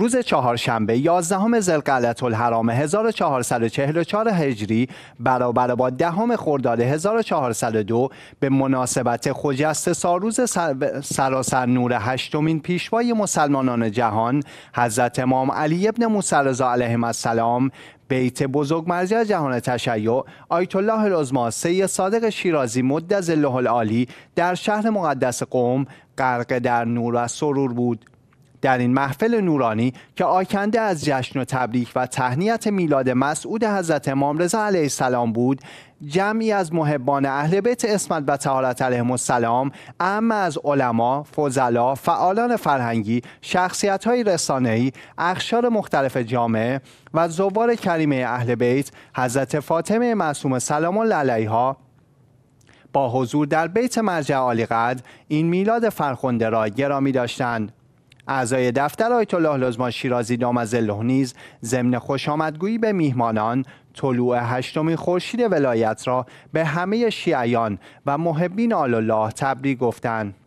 روز چهارشنبه 11 ذوالقعده الحرام 1444 هجری برابر با دهم خرداد 1402 به مناسبت خجست ساروز سراسر نور هشتمین پیشوای مسلمانان جهان حضرت امام علی ابن موسی رضا علیه السلام بیت بزرگ مرجع جهان تشیع آیت الله العظما سید صادق شیرازی مد العالی در شهر مقدس قوم غرق در نور و سرور بود در این محفل نورانی که آکنده از جشن و تبریک و تهنیت میلاد مسعود حضرت امام رضا علیه السلام بود جمعی از محبان اهل بیت اسمت و تهارت علیهم السلام اما از علما، فضلا، فعالان فرهنگی، شخصیت های رسانه‌ای، اخشار مختلف جامعه و زوار کریمه اهل بیت حضرت فاطمه معصومه سلام الله علیها با حضور در بیت مرجع عالیقدر این میلاد فرخنده را گرامی داشتند اعضای دفتر آیت الله لزمان شیرازی از نیز ضمن خوش آمدگویی به میهمانان طلوع هشتمین خورشید ولایت را به همه شیعیان و محبین آل الله تبریک گفتند